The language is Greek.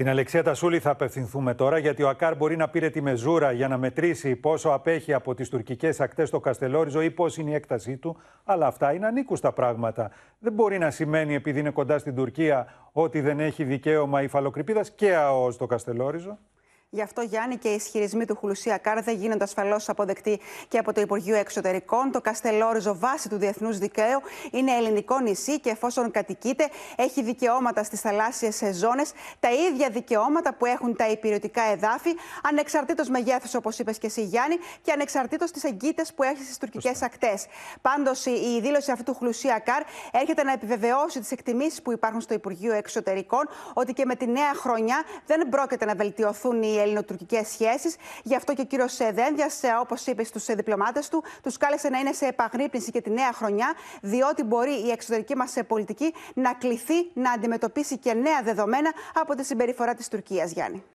Την Αλεξία Τασούλη θα απευθυνθούμε τώρα, γιατί ο Ακάρ μπορεί να πήρε τη μεζούρα για να μετρήσει πόσο απέχει από τις τουρκικές ακτές το Καστελόριζο ή πώς είναι η έκτασή του. Αλλά αυτά είναι ανήκουστα πράγματα. Δεν μπορεί να σημαίνει, επειδή είναι κοντά στην Τουρκία, ότι δεν έχει δικαίωμα υφαλοκρηπίδας και ΑΟ το Καστελόριζο. Γι' αυτό, Γιάννη, και οι ισχυρισμοί του Χουλουσία Κάρ δεν γίνονται ασφαλώς αποδεκτοί και από το Υπουργείο Εξωτερικών. Το Καστελόριζο, βάση του διεθνούς δικαίου, είναι ελληνικό νησί και εφόσον κατοικείται, έχει δικαιώματα στις θαλάσσιες ζώνες, τα ίδια δικαιώματα που έχουν τα υπηρετικά εδάφη, ανεξαρτήτως μεγέθους, όπως είπες και εσύ, Γιάννη, και ανεξαρτήτως τι εγκύτε που έχει στις τουρκικές ακτές. Πάντως, η δήλωση αυτού του Χουλουσία Κάρ έρχεται να επιβεβαιώσει τις εκτιμήσεις που υπάρχουν στο Υπουργείο Εξωτερικών ότι και με τη νέα χρονιά δεν πρόκειται να βελτιωθούν οι ελληνοτουρκικές σχέσεις. Γι' αυτό και ο κύριος Δένδια, όπως είπε στους ε, διπλωμάτες του, τους κάλεσε να είναι σε επαγρύπνηση και τη νέα χρονιά, διότι μπορεί η εξωτερική μας ε, πολιτική να κληθεί να αντιμετωπίσει και νέα δεδομένα από τη συμπεριφορά της Τουρκίας, Γιάννη.